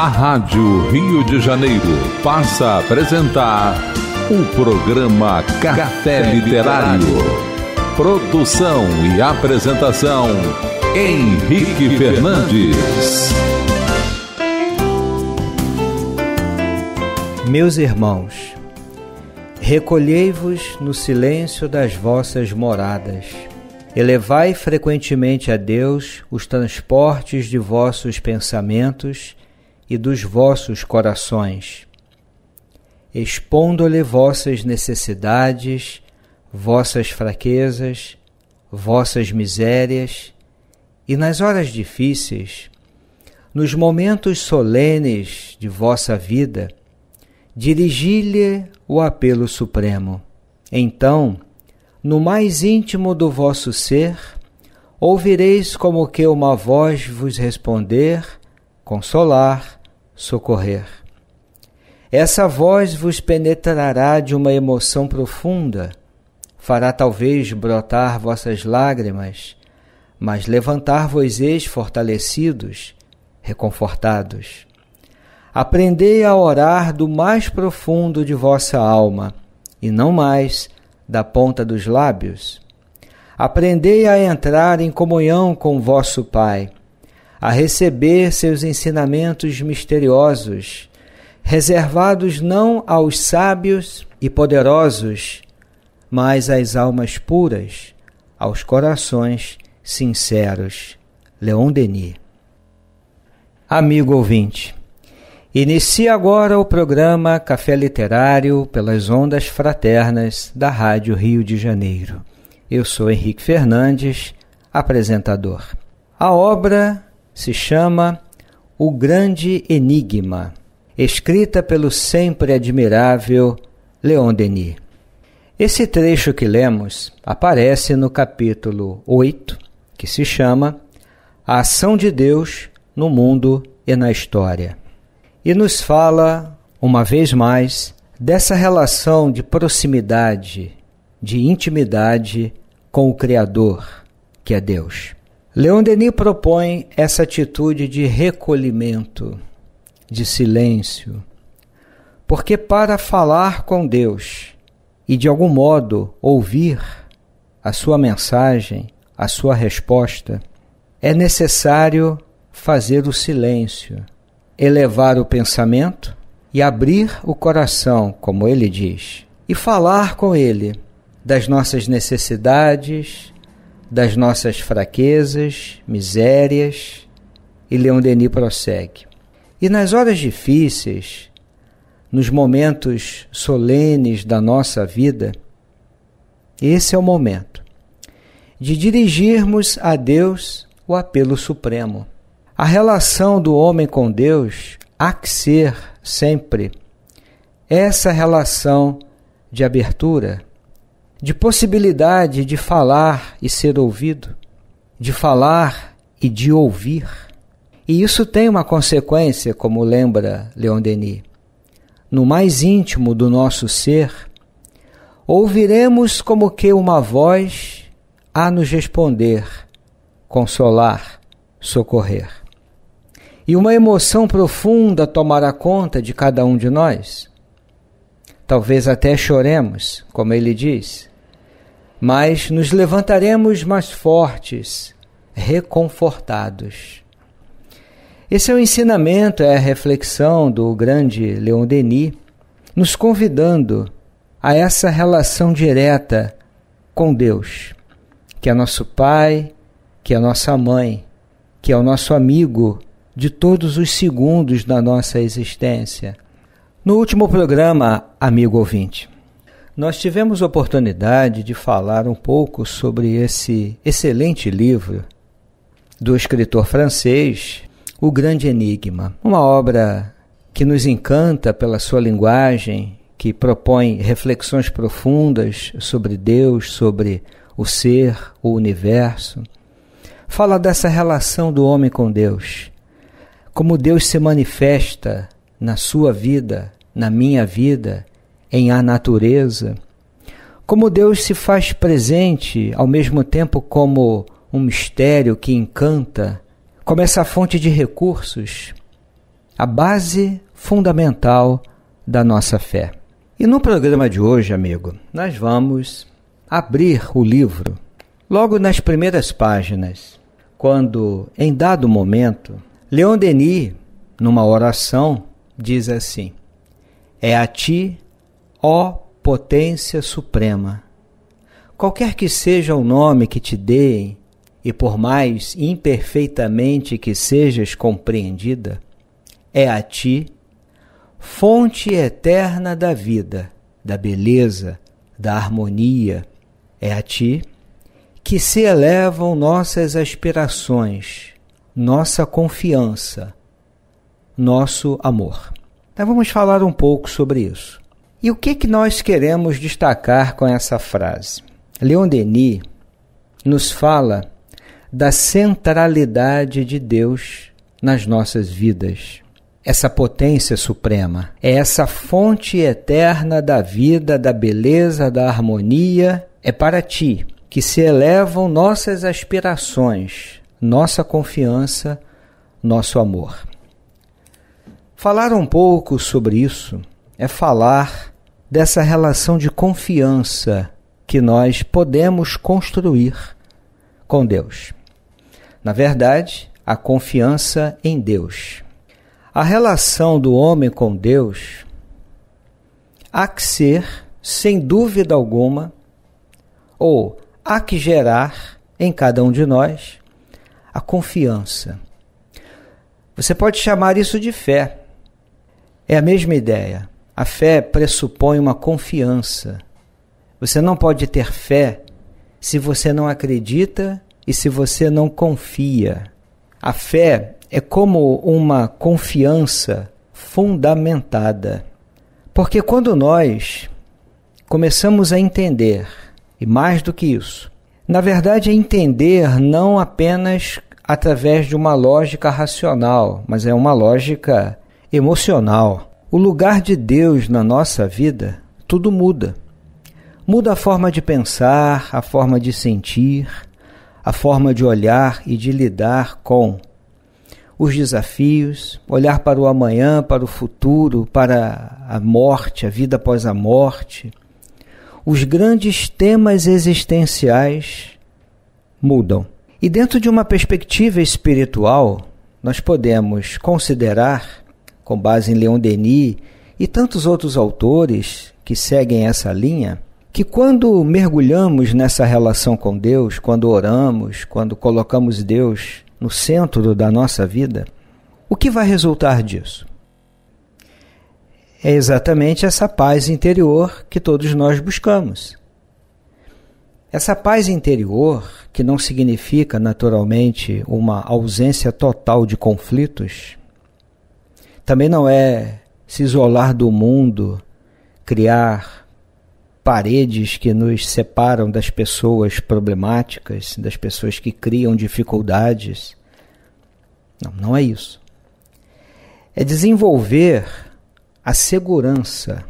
A Rádio Rio de Janeiro passa a apresentar o programa Café Literário. Produção e apresentação Henrique Fernandes. Meus irmãos, recolhei-vos no silêncio das vossas moradas. Elevai frequentemente a Deus os transportes de vossos pensamentos e dos vossos corações, expondo-lhe vossas necessidades, vossas fraquezas, vossas misérias, e nas horas difíceis, nos momentos solenes de vossa vida, dirigi-lhe o apelo supremo. Então, no mais íntimo do vosso ser, ouvireis como que uma voz vos responder, consolar, socorrer. Essa voz vos penetrará de uma emoção profunda, fará talvez brotar vossas lágrimas, mas levantar-vos-eis fortalecidos, reconfortados. Aprendei a orar do mais profundo de vossa alma, e não mais da ponta dos lábios. Aprendei a entrar em comunhão com vosso Pai a receber seus ensinamentos misteriosos, reservados não aos sábios e poderosos, mas às almas puras, aos corações sinceros. Leon Denis. Amigo ouvinte, inicia agora o programa Café Literário pelas ondas fraternas da Rádio Rio de Janeiro. Eu sou Henrique Fernandes, apresentador. A obra se chama O Grande Enigma, escrita pelo sempre admirável Leon Denis. Esse trecho que lemos aparece no capítulo 8, que se chama A Ação de Deus no Mundo e na História, e nos fala, uma vez mais, dessa relação de proximidade, de intimidade com o Criador, que é Deus. Leon Denis propõe essa atitude de recolhimento, de silêncio, porque para falar com Deus e de algum modo ouvir a sua mensagem, a sua resposta, é necessário fazer o silêncio, elevar o pensamento e abrir o coração, como ele diz, e falar com ele das nossas necessidades, das nossas fraquezas, misérias, e Leon Denis prossegue. E nas horas difíceis, nos momentos solenes da nossa vida, esse é o momento de dirigirmos a Deus o apelo supremo. A relação do homem com Deus há que ser sempre essa relação de abertura, de possibilidade de falar e ser ouvido, de falar e de ouvir. E isso tem uma consequência, como lembra Leon Denis. No mais íntimo do nosso ser, ouviremos como que uma voz a nos responder, consolar, socorrer. E uma emoção profunda tomará conta de cada um de nós talvez até choremos, como ele diz, mas nos levantaremos mais fortes, reconfortados. Esse é o ensinamento, é a reflexão do grande Leon Denis, nos convidando a essa relação direta com Deus, que é nosso Pai, que é nossa mãe, que é o nosso amigo de todos os segundos da nossa existência no último programa, amigo ouvinte, nós tivemos a oportunidade de falar um pouco sobre esse excelente livro do escritor francês, O Grande Enigma, uma obra que nos encanta pela sua linguagem, que propõe reflexões profundas sobre Deus, sobre o ser, o universo. Fala dessa relação do homem com Deus, como Deus se manifesta na sua vida na minha vida, em a natureza, como Deus se faz presente ao mesmo tempo como um mistério que encanta, como essa fonte de recursos, a base fundamental da nossa fé. E no programa de hoje, amigo, nós vamos abrir o livro logo nas primeiras páginas, quando, em dado momento, Leon Denis, numa oração, diz assim: é a ti, ó Potência Suprema. Qualquer que seja o nome que te deem, e por mais imperfeitamente que sejas compreendida, é a ti, fonte eterna da vida, da beleza, da harmonia, é a ti que se elevam nossas aspirações, nossa confiança, nosso amor. Nós então vamos falar um pouco sobre isso. E o que, que nós queremos destacar com essa frase? Leon Denis nos fala da centralidade de Deus nas nossas vidas. Essa potência suprema é essa fonte eterna da vida, da beleza, da harmonia. É para ti que se elevam nossas aspirações, nossa confiança, nosso amor. Falar um pouco sobre isso é falar dessa relação de confiança que nós podemos construir com Deus. Na verdade, a confiança em Deus. A relação do homem com Deus há que ser, sem dúvida alguma, ou há que gerar em cada um de nós a confiança. Você pode chamar isso de fé, é a mesma ideia. A fé pressupõe uma confiança. Você não pode ter fé se você não acredita e se você não confia. A fé é como uma confiança fundamentada. Porque quando nós começamos a entender, e mais do que isso, na verdade é entender não apenas através de uma lógica racional, mas é uma lógica emocional, o lugar de Deus na nossa vida, tudo muda. Muda a forma de pensar, a forma de sentir, a forma de olhar e de lidar com os desafios, olhar para o amanhã, para o futuro, para a morte, a vida após a morte. Os grandes temas existenciais mudam. E dentro de uma perspectiva espiritual, nós podemos considerar com base em Leon Denis e tantos outros autores que seguem essa linha, que quando mergulhamos nessa relação com Deus, quando oramos, quando colocamos Deus no centro da nossa vida, o que vai resultar disso? É exatamente essa paz interior que todos nós buscamos. Essa paz interior, que não significa naturalmente uma ausência total de conflitos, também não é se isolar do mundo, criar paredes que nos separam das pessoas problemáticas, das pessoas que criam dificuldades. Não, não é isso. É desenvolver a segurança.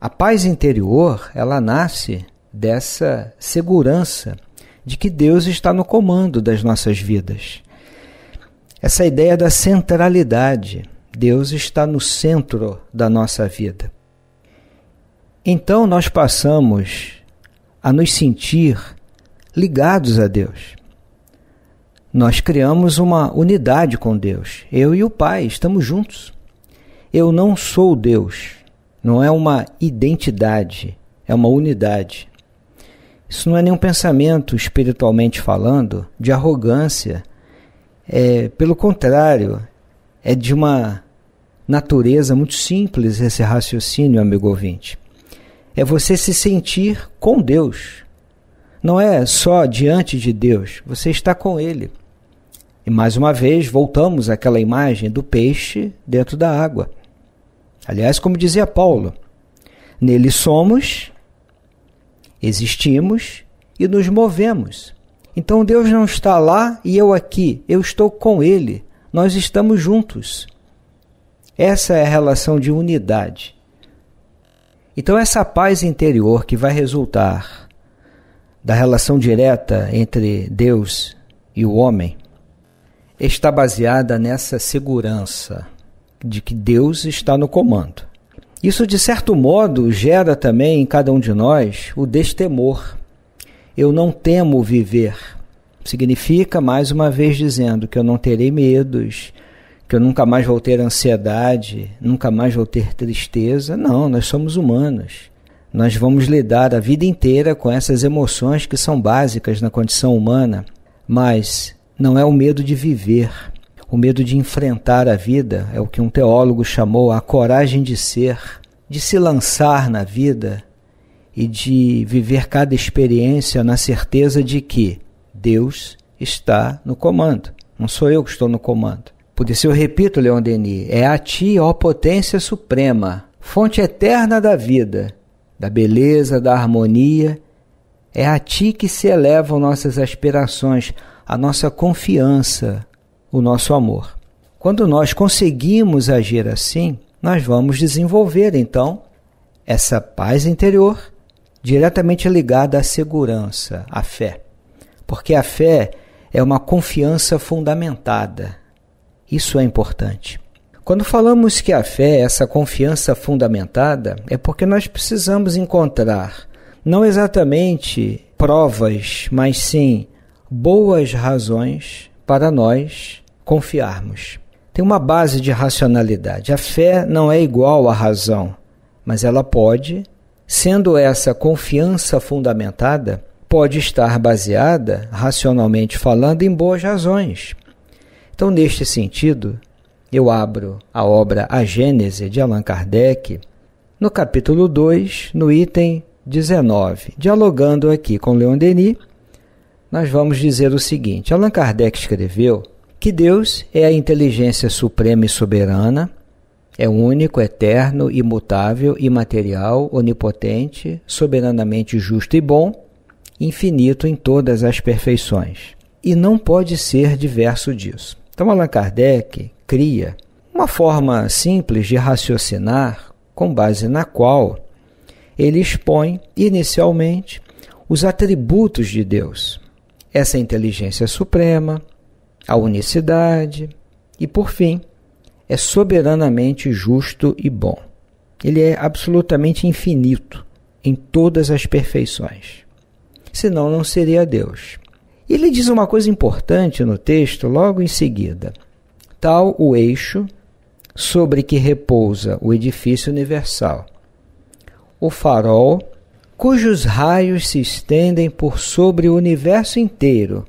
A paz interior, ela nasce dessa segurança de que Deus está no comando das nossas vidas. Essa ideia da centralidade. Deus está no centro da nossa vida. Então nós passamos a nos sentir ligados a Deus. Nós criamos uma unidade com Deus. Eu e o Pai estamos juntos. Eu não sou Deus. Não é uma identidade, é uma unidade. Isso não é nenhum pensamento, espiritualmente falando, de arrogância. É, pelo contrário, é de uma natureza muito simples esse raciocínio, amigo ouvinte. É você se sentir com Deus. Não é só diante de Deus, você está com Ele. E mais uma vez, voltamos àquela imagem do peixe dentro da água. Aliás, como dizia Paulo, nele somos, existimos e nos movemos. Então Deus não está lá e eu aqui, eu estou com Ele, nós estamos juntos. Essa é a relação de unidade. Então, essa paz interior que vai resultar da relação direta entre Deus e o homem está baseada nessa segurança de que Deus está no comando. Isso, de certo modo, gera também em cada um de nós o destemor. Eu não temo viver. Significa, mais uma vez, dizendo que eu não terei medos, que eu nunca mais vou ter ansiedade, nunca mais vou ter tristeza. Não, nós somos humanos. Nós vamos lidar a vida inteira com essas emoções que são básicas na condição humana, mas não é o medo de viver. O medo de enfrentar a vida é o que um teólogo chamou a coragem de ser, de se lançar na vida e de viver cada experiência na certeza de que Deus está no comando. Não sou eu que estou no comando. Por isso eu repito, Leon Denis, é a ti, ó potência suprema, fonte eterna da vida, da beleza, da harmonia, é a ti que se elevam nossas aspirações, a nossa confiança, o nosso amor. Quando nós conseguimos agir assim, nós vamos desenvolver então essa paz interior diretamente ligada à segurança, à fé. Porque a fé é uma confiança fundamentada isso é importante. Quando falamos que a fé é essa confiança fundamentada, é porque nós precisamos encontrar não exatamente provas, mas sim boas razões para nós confiarmos. Tem uma base de racionalidade. A fé não é igual à razão, mas ela pode, sendo essa confiança fundamentada, pode estar baseada, racionalmente falando, em boas razões. Então, neste sentido, eu abro a obra A Gênese de Allan Kardec, no capítulo 2, no item 19. Dialogando aqui com Leon Denis, nós vamos dizer o seguinte: Allan Kardec escreveu que Deus é a inteligência suprema e soberana, é único, eterno, imutável, imaterial, onipotente, soberanamente justo e bom, infinito em todas as perfeições. E não pode ser diverso disso. Então, Allan Kardec cria uma forma simples de raciocinar com base na qual ele expõe inicialmente os atributos de Deus, essa inteligência suprema, a unicidade e, por fim, é soberanamente justo e bom. Ele é absolutamente infinito em todas as perfeições. Senão, não seria Deus. Ele diz uma coisa importante no texto logo em seguida: tal o eixo sobre que repousa o edifício universal, o farol cujos raios se estendem por sobre o universo inteiro,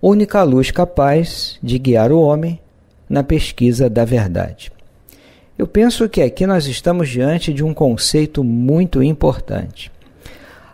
única luz capaz de guiar o homem na pesquisa da verdade. Eu penso que aqui nós estamos diante de um conceito muito importante.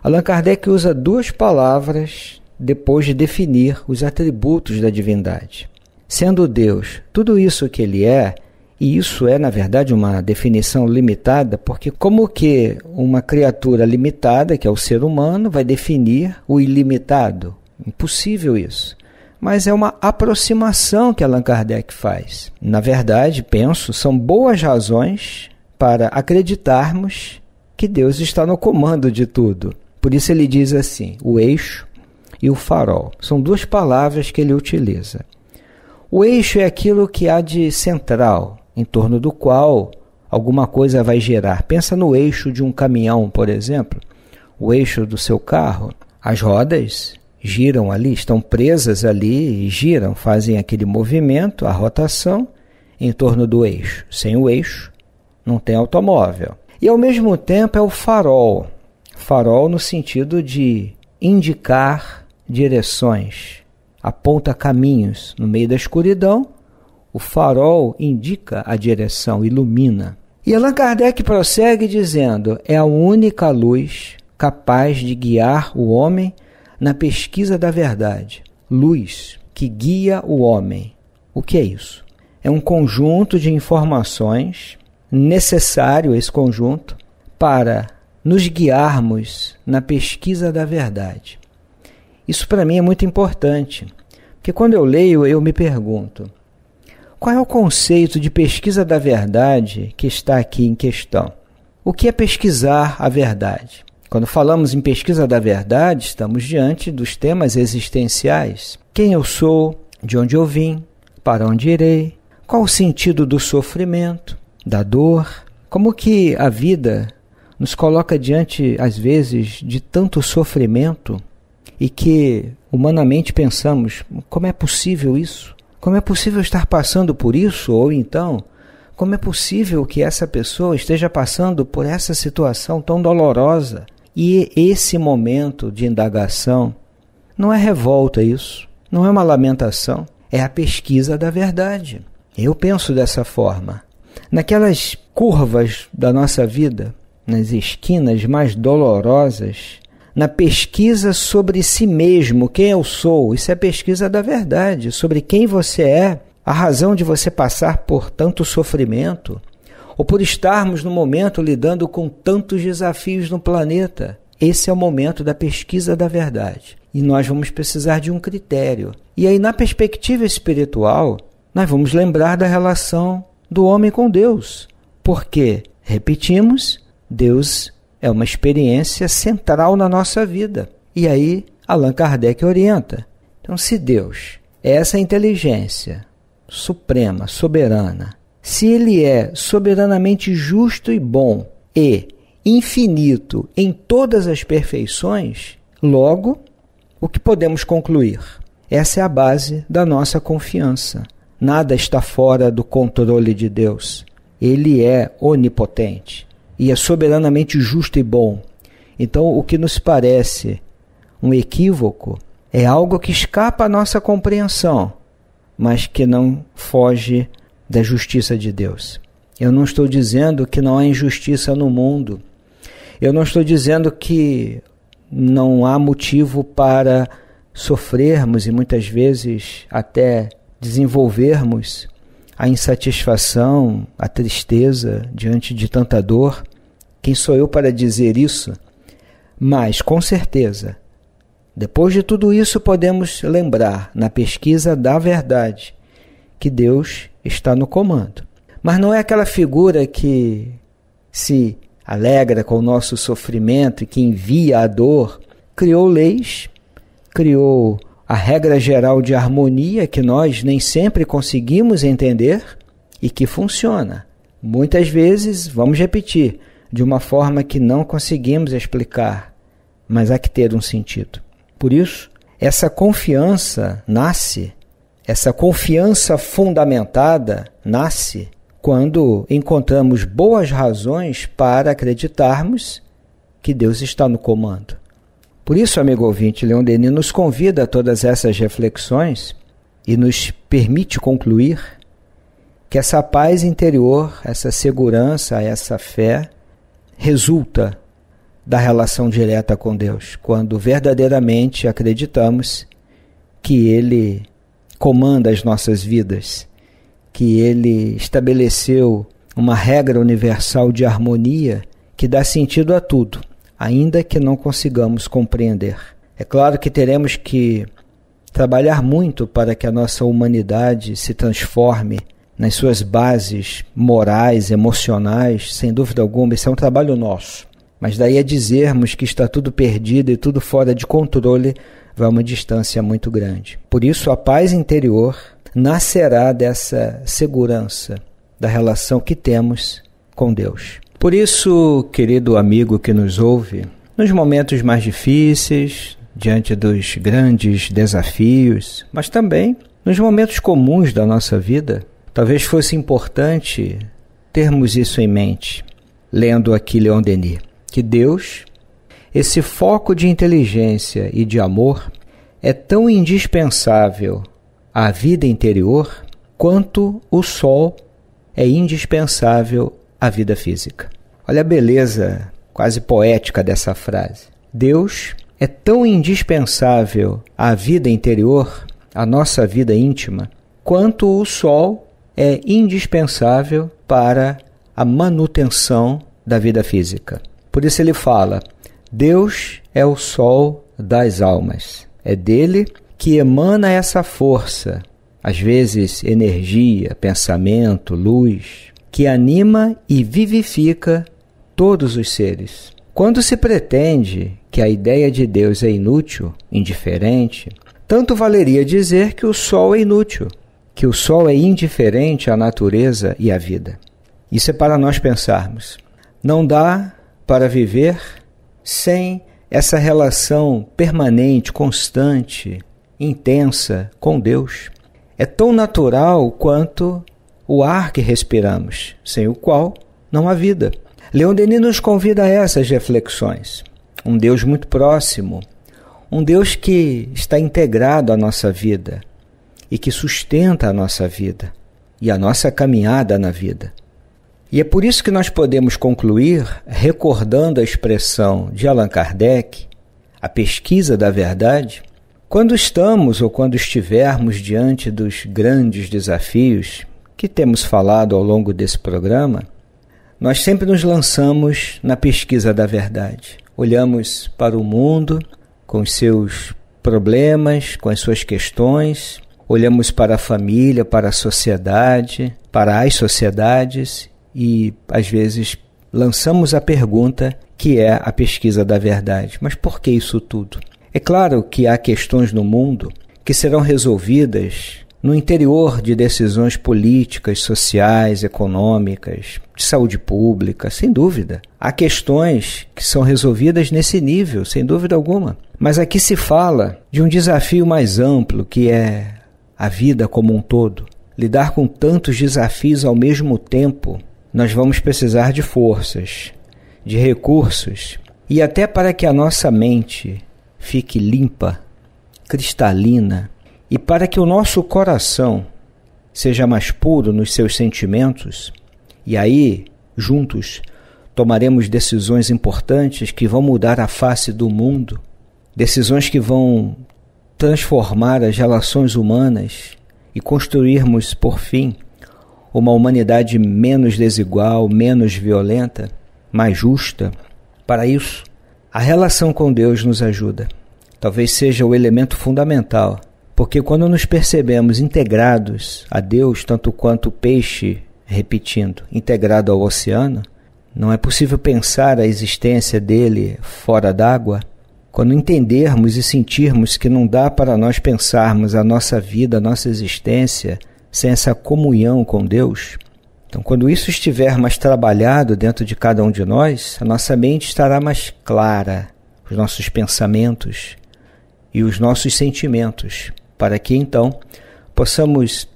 Allan Kardec usa duas palavras depois de definir os atributos da divindade. Sendo Deus tudo isso que ele é, e isso é, na verdade, uma definição limitada, porque, como que uma criatura limitada, que é o ser humano, vai definir o ilimitado? Impossível isso. Mas é uma aproximação que Allan Kardec faz. Na verdade, penso, são boas razões para acreditarmos que Deus está no comando de tudo. Por isso ele diz assim: o eixo e o farol. São duas palavras que ele utiliza. O eixo é aquilo que há de central, em torno do qual alguma coisa vai girar. Pensa no eixo de um caminhão, por exemplo, o eixo do seu carro. As rodas giram ali, estão presas ali e giram, fazem aquele movimento, a rotação em torno do eixo. Sem o eixo, não tem automóvel. E ao mesmo tempo é o farol. Farol no sentido de indicar direções, aponta caminhos. No meio da escuridão, o farol indica a direção, ilumina. E Allan Kardec prossegue dizendo: é a única luz capaz de guiar o homem na pesquisa da verdade. Luz que guia o homem. O que é isso? É um conjunto de informações necessário esse conjunto para nos guiarmos na pesquisa da verdade. Isso para mim é muito importante, porque quando eu leio, eu me pergunto: qual é o conceito de pesquisa da verdade que está aqui em questão? O que é pesquisar a verdade? Quando falamos em pesquisa da verdade, estamos diante dos temas existenciais: quem eu sou, de onde eu vim, para onde irei, qual o sentido do sofrimento, da dor, como que a vida nos coloca diante, às vezes, de tanto sofrimento e que humanamente pensamos: como é possível isso? Como é possível estar passando por isso? Ou então, como é possível que essa pessoa esteja passando por essa situação tão dolorosa? E esse momento de indagação não é revolta, isso, não é uma lamentação, é a pesquisa da verdade. Eu penso dessa forma. Naquelas curvas da nossa vida, nas esquinas mais dolorosas, na pesquisa sobre si mesmo, quem eu sou. Isso é pesquisa da verdade, sobre quem você é, a razão de você passar por tanto sofrimento, ou por estarmos no momento lidando com tantos desafios no planeta. Esse é o momento da pesquisa da verdade. E nós vamos precisar de um critério. E aí, na perspectiva espiritual, nós vamos lembrar da relação do homem com Deus. Porque, repetimos, Deus é uma experiência central na nossa vida. E aí Allan Kardec orienta. Então, se Deus é essa inteligência suprema, soberana, se ele é soberanamente justo e bom e infinito em todas as perfeições, logo, o que podemos concluir? Essa é a base da nossa confiança. Nada está fora do controle de Deus. Ele é onipotente e é soberanamente justo e bom. Então, o que nos parece um equívoco é algo que escapa à nossa compreensão, mas que não foge da justiça de Deus. Eu não estou dizendo que não há injustiça no mundo. Eu não estou dizendo que não há motivo para sofrermos e muitas vezes até desenvolvermos a insatisfação, a tristeza diante de tanta dor. Quem sou eu para dizer isso? Mas, com certeza, depois de tudo isso, podemos lembrar, na pesquisa da verdade, que Deus está no comando. Mas não é aquela figura que se alegra com o nosso sofrimento e que envia a dor. Criou leis, criou a regra geral de harmonia que nós nem sempre conseguimos entender e que funciona. Muitas vezes, vamos repetir, de uma forma que não conseguimos explicar, mas há que ter um sentido. Por isso, essa confiança nasce, essa confiança fundamentada nasce quando encontramos boas razões para acreditarmos que Deus está no comando. Por isso, amigo ouvinte, Leon Denis nos convida a todas essas reflexões e nos permite concluir que essa paz interior, essa segurança, essa fé resulta da relação direta com Deus, quando verdadeiramente acreditamos que Ele comanda as nossas vidas, que Ele estabeleceu uma regra universal de harmonia que dá sentido a tudo, ainda que não consigamos compreender. É claro que teremos que trabalhar muito para que a nossa humanidade se transforme nas suas bases morais, emocionais, sem dúvida alguma, isso é um trabalho nosso. Mas daí a dizermos que está tudo perdido e tudo fora de controle, vai uma distância muito grande. Por isso, a paz interior nascerá dessa segurança da relação que temos com Deus. Por isso, querido amigo que nos ouve, nos momentos mais difíceis, diante dos grandes desafios, mas também nos momentos comuns da nossa vida, Talvez fosse importante termos isso em mente, lendo aqui Leon Denis, que Deus, esse foco de inteligência e de amor, é tão indispensável à vida interior quanto o sol é indispensável à vida física. Olha a beleza quase poética dessa frase. Deus é tão indispensável à vida interior, à nossa vida íntima, quanto o sol é indispensável para a manutenção da vida física. Por isso ele fala: Deus é o sol das almas. É dele que emana essa força, às vezes energia, pensamento, luz, que anima e vivifica todos os seres. Quando se pretende que a ideia de Deus é inútil, indiferente, tanto valeria dizer que o sol é inútil, que o sol é indiferente à natureza e à vida. Isso é para nós pensarmos. Não dá para viver sem essa relação permanente, constante, intensa com Deus. É tão natural quanto o ar que respiramos, sem o qual não há vida. Leon Denis nos convida a essas reflexões. Um Deus muito próximo, um Deus que está integrado à nossa vida, e que sustenta a nossa vida e a nossa caminhada na vida. E é por isso que nós podemos concluir, recordando a expressão de Allan Kardec, a pesquisa da verdade, quando estamos ou quando estivermos diante dos grandes desafios que temos falado ao longo desse programa, nós sempre nos lançamos na pesquisa da verdade. Olhamos para o mundo com os seus problemas, com as suas questões, olhamos para a família, para a sociedade, para as sociedades e às vezes lançamos a pergunta que é a pesquisa da verdade. Mas por que isso tudo? É claro que há questões no mundo que serão resolvidas no interior de decisões políticas, sociais, econômicas, de saúde pública, sem dúvida. Há questões que são resolvidas nesse nível, sem dúvida alguma. Mas aqui se fala de um desafio mais amplo que é a vida como um todo. Lidar com tantos desafios ao mesmo tempo, nós vamos precisar de forças, de recursos e até para que a nossa mente fique limpa, cristalina e para que o nosso coração seja mais puro nos seus sentimentos. E aí, juntos, tomaremos decisões importantes que vão mudar a face do mundo, decisões que vão transformar as relações humanas e construirmos, por fim, uma humanidade menos desigual, menos violenta, mais justa, para isso, a relação com Deus nos ajuda. Talvez seja o elemento fundamental, porque quando nos percebemos integrados a Deus, tanto quanto o peixe, repetindo, integrado ao oceano, não é possível pensar a existência dele fora d'água quando entendermos e sentirmos que não dá para nós pensarmos a nossa vida, a nossa existência, sem essa comunhão com Deus, então, quando isso estiver mais trabalhado dentro de cada um de nós, a nossa mente estará mais clara, os nossos pensamentos e os nossos sentimentos, para que então possamos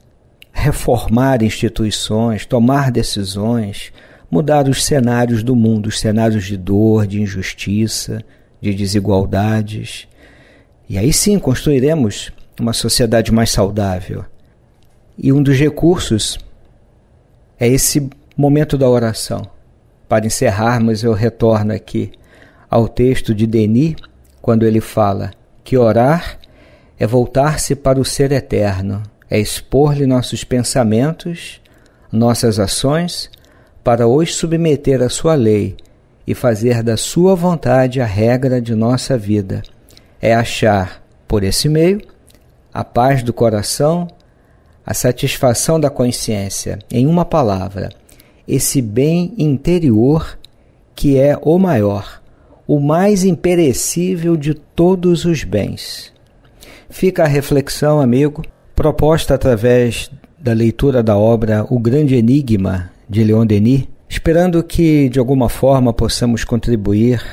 reformar instituições, tomar decisões, mudar os cenários do mundo, os cenários de dor, de injustiça, de desigualdades. E aí sim construiremos uma sociedade mais saudável. E um dos recursos é esse momento da oração. Para encerrarmos, eu retorno aqui ao texto de Denis, quando ele fala que orar é voltar-se para o ser eterno, é expor-lhe nossos pensamentos, nossas ações, para hoje submeter à sua lei e fazer da Sua vontade a regra de nossa vida. É achar, por esse meio, a paz do coração, a satisfação da consciência, em uma palavra, esse bem interior que é o maior, o mais imperecível de todos os bens. Fica a reflexão, amigo, proposta através da leitura da obra O Grande Enigma de Leon Denis Esperando que de alguma forma possamos contribuir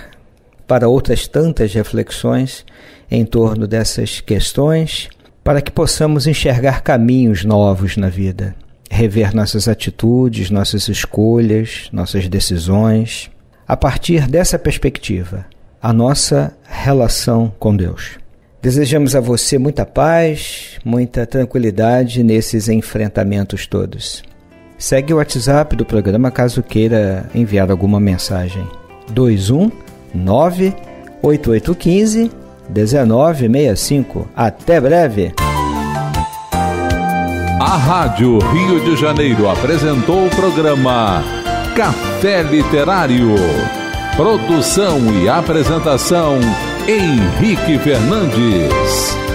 para outras tantas reflexões em torno dessas questões, para que possamos enxergar caminhos novos na vida, rever nossas atitudes, nossas escolhas, nossas decisões, a partir dessa perspectiva, a nossa relação com Deus. Desejamos a você muita paz, muita tranquilidade nesses enfrentamentos todos. Segue o WhatsApp do programa caso queira enviar alguma mensagem. 219 8815 1965. Até breve! A Rádio Rio de Janeiro apresentou o programa Café Literário. Produção e apresentação Henrique Fernandes.